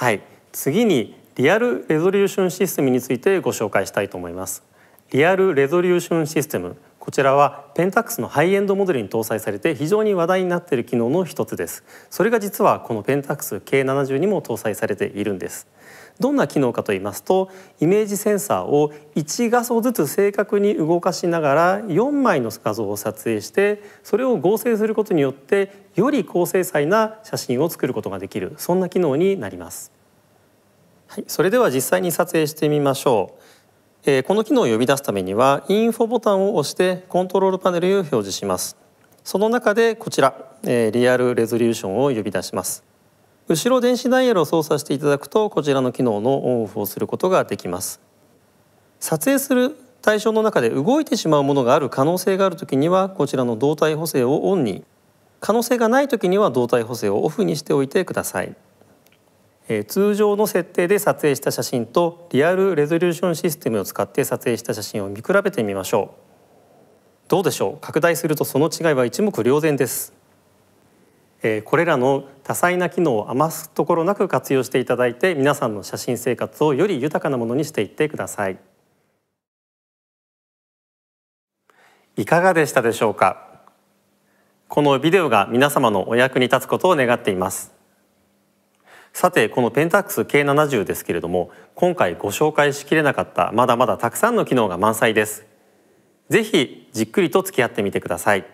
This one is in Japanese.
はい次にリアルレゾリューションシステムについてご紹介したいと思いますリアルレゾリューションシステムこちらはペンタックスのハイエンドモデルに搭載されて非常に話題になっている機能の一つですそれが実はこのペンタックス K70 にも搭載されているんですどんな機能かと言いますとイメージセンサーを1画素ずつ正確に動かしながら4枚の画像を撮影してそれを合成することによってより高精細な写真を作ることができるそんな機能になります。はい、それでは実際に撮影してみましょう。えー、この機能を呼び出すためにはインフォボタンを押してコントロールパネルを表示します。その中でこちら、えー、リアルレゾリューションを呼び出します。後ろ電子ダイヤルを操作していただくとこちらの機能のオンオフをすることができます撮影する対象の中で動いてしまうものがある可能性がある時にはこちらの動体補正をオンに可能性がない時には動体補正をオフにしておいてください、え通常の設定で撮影した写真とリアルレゾリューションシステムを使って撮影した写真を見比べてみましょうどうでしょう拡大するとその違いは一目瞭然ですこれらの多彩な機能を余すところなく活用していただいて皆さんの写真生活をより豊かなものにしていってくださいいかがでしたでしょうかこのビデオが皆様のお役に立つことを願っていますさてこのペンタックス K70 ですけれども今回ご紹介しきれなかったまだまだたくさんの機能が満載ですぜひじっくりと付き合ってみてください